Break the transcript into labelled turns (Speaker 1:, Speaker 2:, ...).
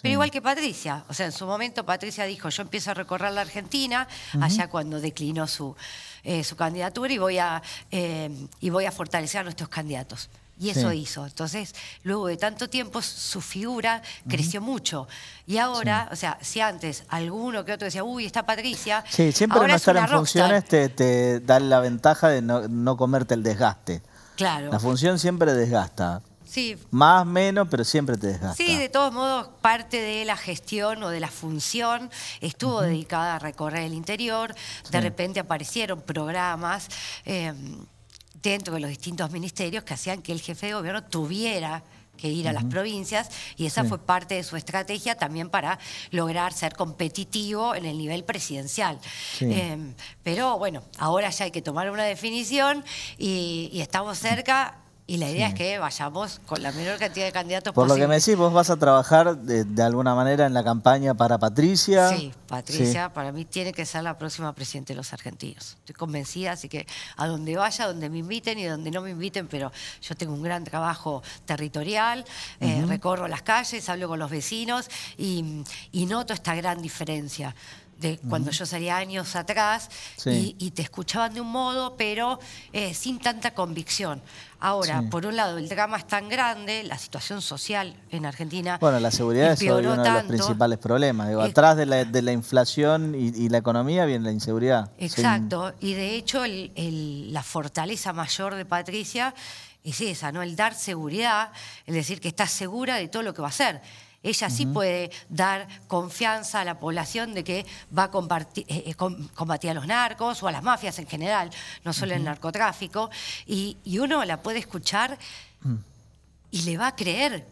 Speaker 1: Pero igual que Patricia, o sea, en su momento Patricia dijo, yo empiezo a recorrer la Argentina, allá cuando declinó su, eh, su candidatura y voy, a, eh, y voy a fortalecer a nuestros candidatos. Y eso hizo. Entonces, luego de tanto tiempo, su figura creció mucho. Y ahora, o sea, si antes alguno que otro decía, uy, está Patricia. Sí, siempre ahora no estar en funciones
Speaker 2: te, dan la ventaja de no, no comerte el desgaste. Claro. La función siempre desgasta. Más, menos, pero siempre te desgasta. Sí,
Speaker 1: de todos modos, parte de la gestión o de la función estuvo dedicada a recorrer el interior. De repente aparecieron programas. Eh, dentro de los distintos ministerios que hacían que el jefe de gobierno tuviera que ir a las provincias y esa fue parte de su estrategia también para lograr ser competitivo en el nivel presidencial. Eh, pero bueno, ahora ya hay que tomar una definición y estamos cerca y la idea es que vayamos con la menor cantidad de candidatos Por lo que me
Speaker 2: decís, vos vas a trabajar de, alguna manera en la campaña para Patricia. Sí, Patricia
Speaker 1: para mí tiene que ser la próxima presidenta de los argentinos. Estoy convencida, así que a donde vaya, donde me inviten y donde no me inviten, pero yo tengo un gran trabajo territorial, eh, recorro las calles, hablo con los vecinos y noto esta gran diferencia de cuando yo salía años atrás y, te escuchaban de un modo, pero eh, sin tanta convicción. Ahora, por un lado, el drama es tan grande, la situación social en Argentina. Bueno, la seguridad es uno de los principales
Speaker 2: problemas. Eh, atrás de la, inflación y, la economía viene la inseguridad. Exacto,
Speaker 1: y de hecho, la fortaleza mayor de Patricia es esa, ¿no? El dar seguridad, es decir que estás segura de todo lo que va a hacer. Ella sí puede dar confianza a la población de que va a eh, eh, combatir a los narcos o a las mafias en general, no solo el narcotráfico. y, uno la puede escuchar mm. y le va a creer